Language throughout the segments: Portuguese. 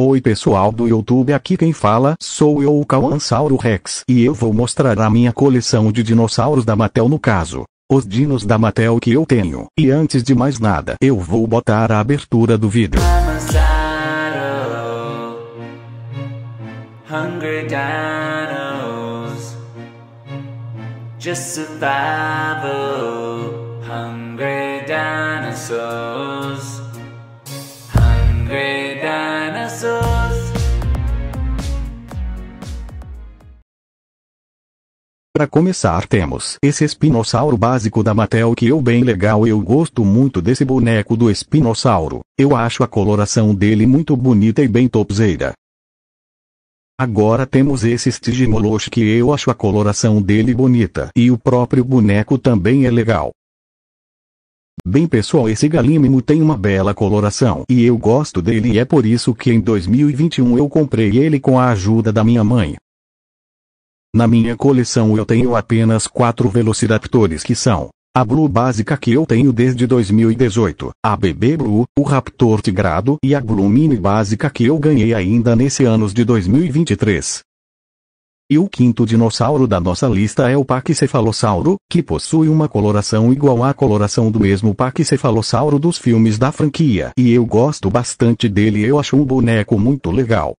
Oi pessoal do YouTube aqui quem fala sou eu o Cauansauro Rex e eu vou mostrar a minha coleção de dinossauros da Mattel no caso. Os dinos da Mattel que eu tenho. E antes de mais nada eu vou botar a abertura do vídeo. Just survival Hungry dinosaurs para começar temos esse espinossauro básico da Mattel que eu é bem legal eu gosto muito desse boneco do espinossauro, eu acho a coloração dele muito bonita e bem topzeira. Agora temos esse Stigmolosh que eu acho a coloração dele bonita e o próprio boneco também é legal. Bem pessoal esse galinho tem uma bela coloração e eu gosto dele e é por isso que em 2021 eu comprei ele com a ajuda da minha mãe. Na minha coleção eu tenho apenas quatro Velociraptors que são a Blue básica que eu tenho desde 2018, a BB Blue, o Raptor Tigrado e a Blue Mini básica que eu ganhei ainda nesse ano de 2023. E o quinto dinossauro da nossa lista é o Pachycephalossauro, que possui uma coloração igual à coloração do mesmo Pachycephalossauro dos filmes da franquia. E eu gosto bastante dele, eu acho um boneco muito legal.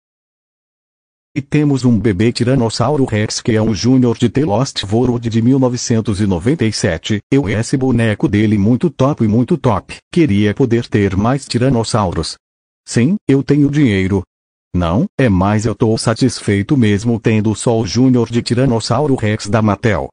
E temos um bebê Tiranossauro Rex que é um Júnior de The Lost World de 1997. Eu esse boneco dele muito top e muito top. Queria poder ter mais tiranossauros. Sim, eu tenho dinheiro, não, é mais eu tô satisfeito mesmo tendo só o Júnior de Tiranossauro Rex da Mattel.